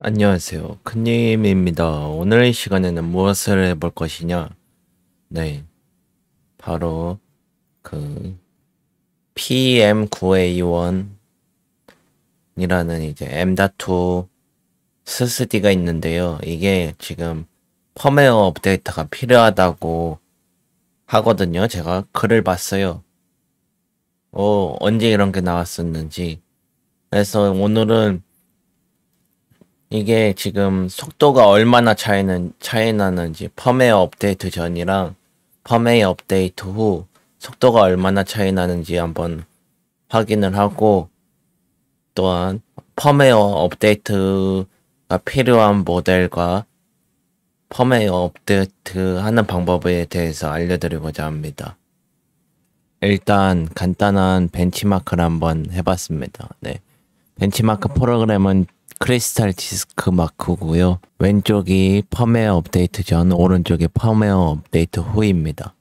안녕하세요. 큰님입니다. 오늘 시간에는 무엇을 해볼 것이냐? 네. 바로, 그, PM9A1이라는 이제 M.2 s s d 가 있는데요. 이게 지금 펌웨어 업데이트가 필요하다고 하거든요. 제가 글을 봤어요. 어, 언제 이런 게 나왔었는지. 그래서 오늘은 이게 지금 속도가 얼마나 차이는, 차이 나는지 펌웨어 업데이트 전이랑 펌웨어 업데이트 후 속도가 얼마나 차이 나는지 한번 확인을 하고 또한 펌웨어 업데이트가 필요한 모델과 펌웨어 업데이트 하는 방법에 대해서 알려드리고자 합니다. 일단 간단한 벤치마크를 한번 해봤습니다. 네. 벤치마크 프로그램은 크리스탈 디스크 마크고요. 왼쪽이 펌웨어 업데이트 전, 오른쪽이 펌웨어 업데이트 후입니다.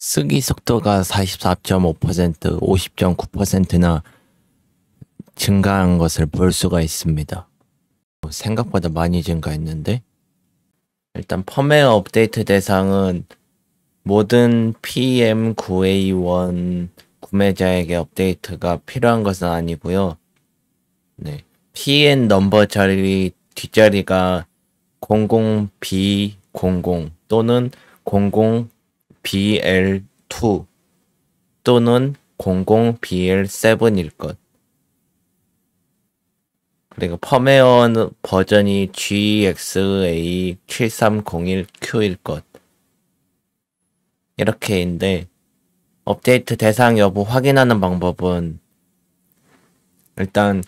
쓰기 속도가 44.5%, 50.9%나 증가한 것을 볼 수가 있습니다. 생각보다 많이 증가했는데 일단 펌웨어 업데이트 대상은 모든 PM9A1 구매자에게 업데이트가 필요한 것은 아니고요. 네. PN 넘버 자리 뒷자리가 00B00 또는 00BL2 또는 00BL7일 것. 그리고 펌웨어 버전이 GXA7301Q일 것. 이렇게인데 업데이트 대상 여부 확인하는 방법은 일단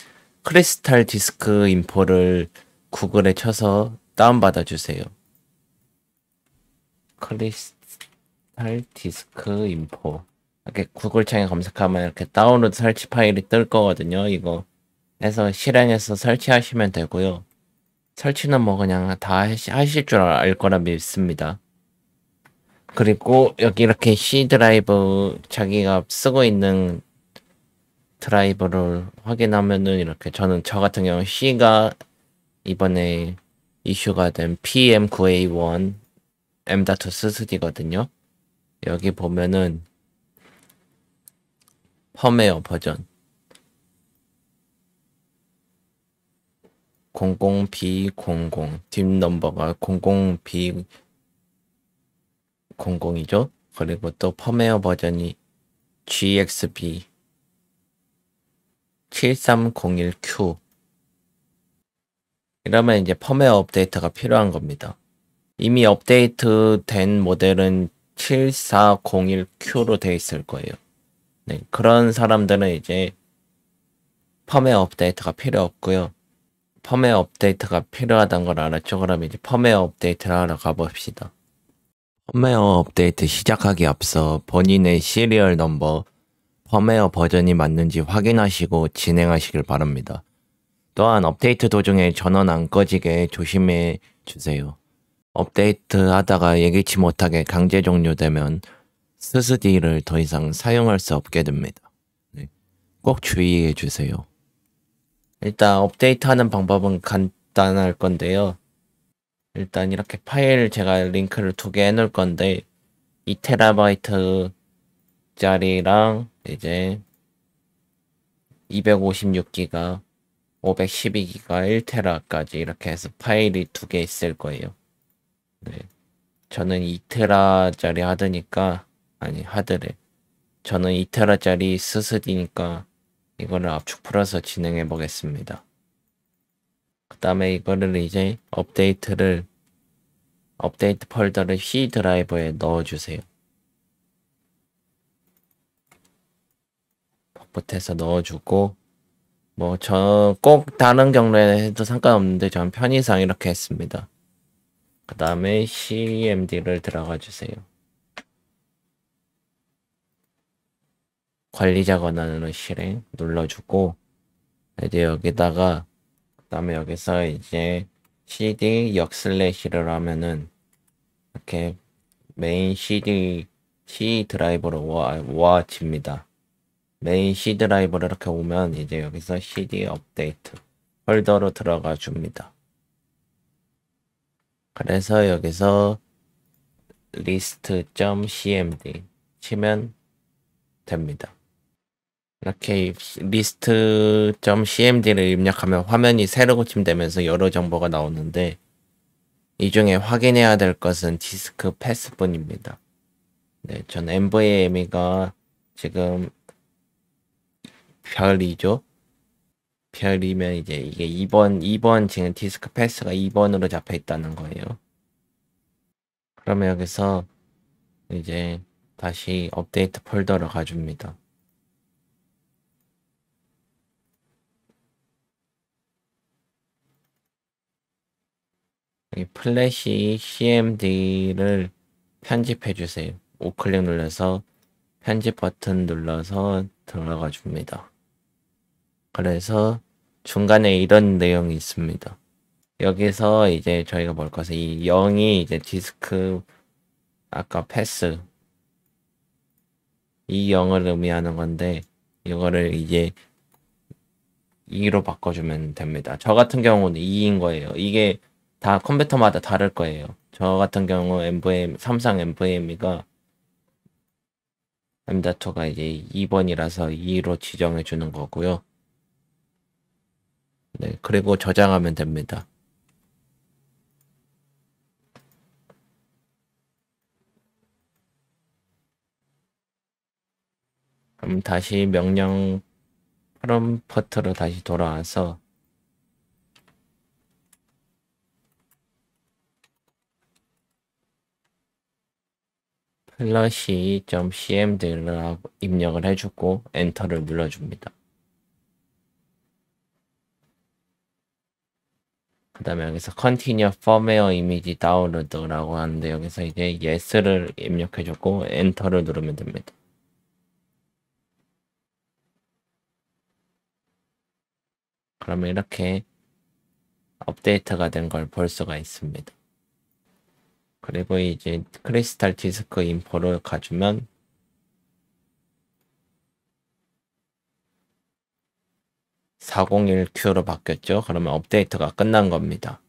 크리스탈 디스크 인포를 구글에 쳐서 다운받아 주세요. 크리스탈 디스크 인포. 이렇게 구글창에 검색하면 이렇게 다운로드 설치 파일이 뜰 거거든요. 이거 해서 실행해서 설치하시면 되고요. 설치는 뭐 그냥 다 하실 줄 알 거라 믿습니다. 그리고 여기 이렇게 C 드라이브 자기가 쓰고 있는 드라이버를 확인하면은 이렇게 저는 저 같은 경우 C가 이번에 이슈가 된 PM9A1 M.2 스스디거든요. 여기 보면은 펌웨어 버전 00B00 뒷 넘버가 00B00이죠. 그리고 또 펌웨어 버전이 GXB 7301Q 이러면 이제 펌웨어 업데이트가 필요한 겁니다. 이미 업데이트 된 모델은 7401Q로 되어 있을 거예요. 네, 그런 사람들은 이제 펌웨어 업데이트가 필요 없고요. 펌웨어 업데이트가 필요하다는 걸 알았죠. 그럼 이제 펌웨어 업데이트를 하러 가봅시다. 펌웨어 업데이트 시작하기 앞서 본인의 시리얼 넘버 펌웨어 버전이 맞는지 확인하시고 진행하시길 바랍니다. 또한 업데이트 도중에 전원 안 꺼지게 조심해 주세요. 업데이트 하다가 예기치 못하게 강제 종료되면 스스디를 더 이상 사용할 수 없게 됩니다. 네, 꼭 주의해 주세요. 일단 업데이트하는 방법은 간단할 건데요. 일단 이렇게 파일 제가 링크를 두 개 해놓을 건데 2테라바이트짜리랑 이제 256기가 512기가 1테라까지 이렇게 해서 파일이 두 개 있을 거예요. 네. 저는 2테라짜리 하드니까 아니 하드래. 저는 2테라짜리 스스디니까 이거를 압축 풀어서 진행해 보겠습니다. 그 다음에 이거를 이제 업데이트를 업데이트 폴더를 C 드라이버에 넣어주세요. 보태서 넣어주고 뭐 저 꼭 다른 경로에 해도 상관없는데 저는 편의상 이렇게 했습니다. 그 다음에 CMD를 들어가 주세요. 관리자 권한으로 실행 눌러주고 이제 여기다가 그 다음에 여기서 이제 cd 역슬래시를 하면은 이렇게 메인 cd c 드라이브로 와, 와집니다. 메인 C 드라이브로 이렇게 오면 이제 여기서 CD 업데이트 폴더로 들어가 줍니다. 그래서 여기서 list.cmd 치면 됩니다. 이렇게 리스트.cmd를 입력하면 화면이 새로 고침되면서 여러 정보가 나오는데 이 중에 확인해야 될 것은 디스크 패스뿐입니다. 네, 전 MVM이가 지금 별이죠. 별이면 이제 이게 2번, 2번 지금 디스크 패스가 2번으로 잡혀 있다는 거예요. 그러면 여기서 이제 다시 업데이트 폴더를 가줍니다. 여기 플래시 cmd를 편집해 주세요. 우클릭 눌러서 편집 버튼 눌러서 들어가 줍니다. 그래서 중간에 이런 내용이 있습니다. 여기서 이제 저희가 볼 것은 이 0이 이제 디스크 아까 패스 이 0을 의미하는 건데 이거를 이제 2로 바꿔주면 됩니다. 저 같은 경우는 2인 거예요. 이게 다 컴퓨터마다 다를 거예요. 저 같은 경우 MVM, 삼성 MVM이가 M.2가 이제 2번이라서 2로 지정해 주는 거고요. 네, 그리고 저장하면 됩니다. 그럼 다시 명령 프롬퍼트로 다시 돌아와서 플러시.cm들을 입력을 해주고 엔터를 눌러줍니다. 그 다음에 여기서 Continue Firmware Image Download라고 하는데 여기서 이제 Yes를 입력해줬고 e n t e r 를 누르면 됩니다. 그러면 이렇게 업데이트가 된 걸 볼 수가 있습니다. 그리고 이제 크리스탈 디스크 인포를 가주면 401Q로 바뀌었죠. 그러면 업데이트가 끝난 겁니다.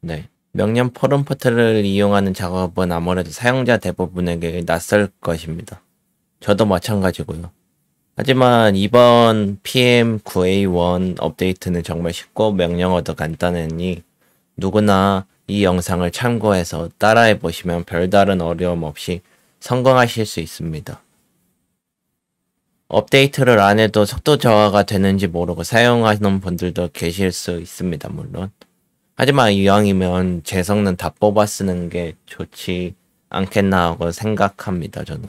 네. 명령 포럼 포트를 이용하는 작업은 아무래도 사용자 대부분에게 낯설 것입니다. 저도 마찬가지고요. 하지만 이번 PM9A1 업데이트는 정말 쉽고 명령어도 간단했니 누구나 이 영상을 참고해서 따라해 보시면 별다른 어려움 없이 성공하실 수 있습니다. 업데이트를 안 해도 속도 저하가 되는지 모르고 사용하는 분들도 계실 수 있습니다, 물론. 하지만 이왕이면 제성능다 뽑아 쓰는 게 좋지 않겠나 하고 생각합니다, 저는.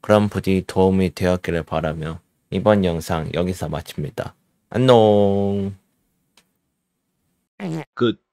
그럼 부디 도움이 되었기를 바라며 이번 영상 여기서 마칩니다. 안녕! 끝. 그